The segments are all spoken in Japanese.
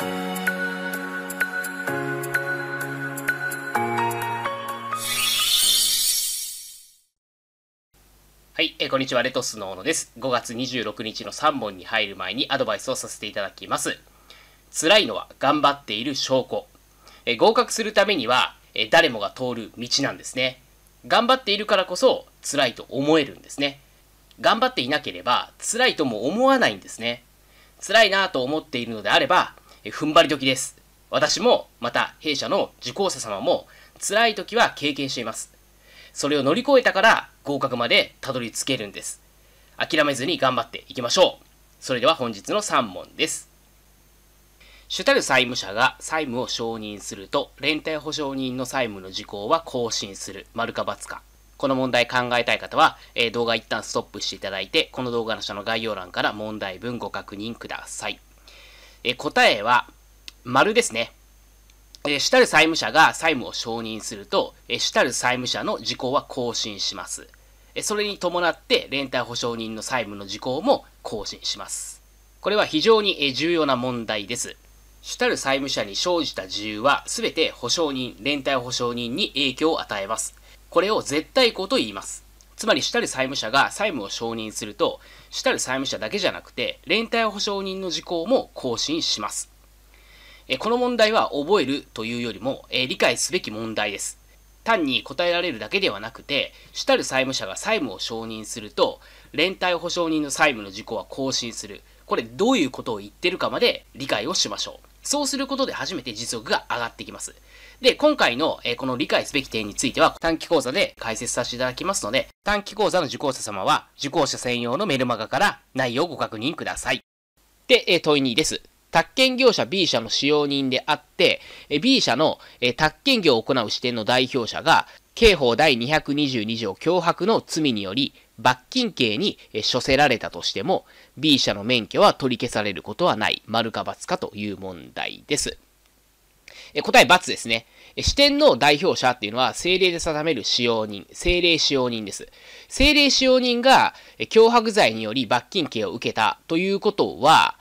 はい、えー、こんにちは、レトスの小野です。5月26日の3本に入る前にアドバイスをさせていただきます。辛いのは頑張っている証拠。えー、合格するためには、えー、誰もが通る道なんですね。頑張っているからこそ辛いと思えるんですね。頑張っていなければ辛いとも思わないんですね。辛いなと思っているのであれば踏ん張り時です。私も、また弊社の受講者様も、辛い時は経験しています。それを乗り越えたから合格までたどり着けるんです。諦めずに頑張っていきましょう。それでは本日の3問です。主たる債務者が債務を承認すると、連帯保証人の債務の事項は更新する。丸か×か。この問題考えたい方は、えー、動画一旦ストップしていただいて、この動画の下の概要欄から問題文ご確認ください。え答えは、丸ですね。え主たる債務者が債務を承認すると、え主たる債務者の時効は更新します。えそれに伴って、連帯保証人の債務の時効も更新します。これは非常に重要な問題です。主たる債務者に生じた自由は、すべて保証人、連帯保証人に影響を与えます。これを絶対項と言います。つまり主たる債務者が債務を承認すると、主たる債務者だけじゃなくて、連帯保証人の事項も更新します。えこの問題は覚えるというよりも、え理解すべき問題です。単に答えられるだけではなくて、主たる債務者が債務を承認すると、連帯保証人の債務の事項は更新する。これどういうことを言ってるかまで理解をしましょう。そうすることで初めて実力が上がってきます。で、今回の、えこの理解すべき点については短期講座で解説させていただきますので、短期講座の受講者様は受講者専用のメルマガから内容をご確認ください。で、え問い2です。宅建業者 B 社の使用人であって、B 社の宅建業を行う支店の代表者が刑法第222条脅迫の罪により、罰金刑に処せられたとしても、B 社の免許は取り消されることはない、丸か×かという問題です。答え×ですね。支店の代表者っていうのは、政令で定める使用人、政令使用人です。政令使用人が脅迫罪により罰金刑を受けたということは、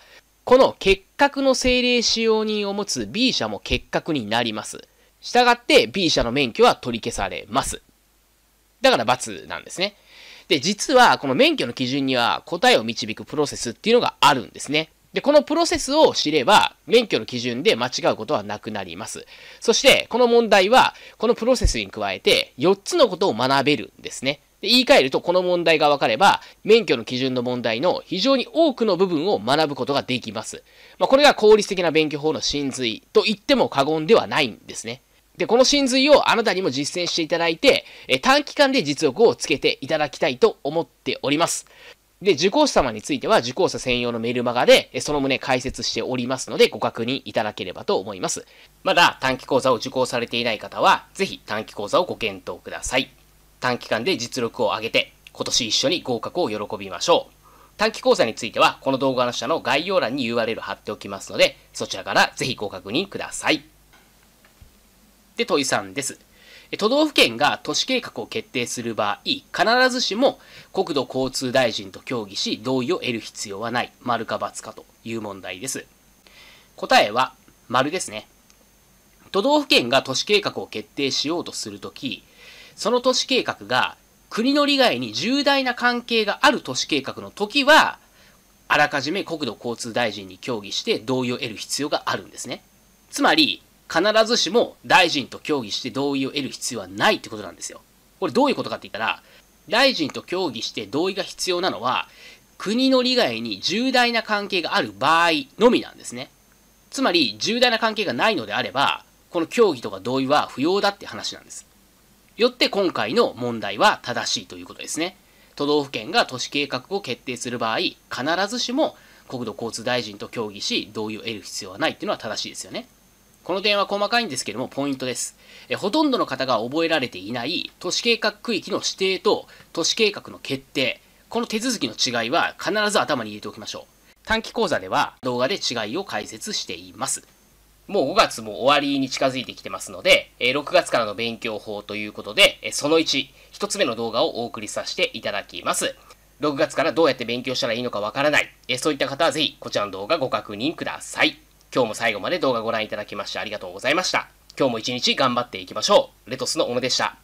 この結核の政令使用人を持つ B 社も結核になります。したがって B 社の免許は取り消されます。だから×なんですね。で、実はこの免許の基準には答えを導くプロセスっていうのがあるんですね。で、このプロセスを知れば、免許の基準で間違うことはなくなります。そして、この問題は、このプロセスに加えて、4つのことを学べるんですね。で言い換えると、この問題が分かれば、免許の基準の問題の非常に多くの部分を学ぶことができます。まあ、これが効率的な勉強法の真髄と言っても過言ではないんですね。で、この真髄をあなたにも実践していただいて、え短期間で実力をつけていただきたいと思っております。で、受講者様については受講者専用のメルマガで、その旨解説しておりますので、ご確認いただければと思います。まだ短期講座を受講されていない方は、ぜひ短期講座をご検討ください。短期間で実力を上げて、今年一緒に合格を喜びましょう。短期講座については、この動画の下の概要欄に URL 貼っておきますので、そちらからぜひご確認ください。で、問いんです。都道府県が都市計画を決定する場合、必ずしも国土交通大臣と協議し、同意を得る必要はない、丸か×かという問題です。答えは、丸ですね。都道府県が都市計画を決定しようとするとき、その都市計画が国の利害に重大な関係がある都市計画の時は、あらかじめ国土交通大臣に協議して同意を得る必要があるんですね。つまり、必ずしも大臣と協議して同意を得る必要はないってことなんですよ。これどういうことかって言ったら、大臣と協議して同意が必要なのは、国の利害に重大な関係がある場合のみなんですね。つまり、重大な関係がないのであれば、この協議とか同意は不要だって話なんです。よって今回の問題は正しいということですね。都道府県が都市計画を決定する場合、必ずしも国土交通大臣と協議し、同意を得る必要はないっていうのは正しいですよね。この点は細かいんですけども、ポイントです。えほとんどの方が覚えられていない都市計画区域の指定と都市計画の決定、この手続きの違いは必ず頭に入れておきましょう。短期講座では動画で違いを解説しています。もう5月も終わりに近づいてきてますので、6月からの勉強法ということで、その1、1つ目の動画をお送りさせていただきます。6月からどうやって勉強したらいいのかわからない、そういった方はぜひこちらの動画ご確認ください。今日も最後まで動画ご覧いただきましてありがとうございました。今日も一日頑張っていきましょう。レトスの小野でした。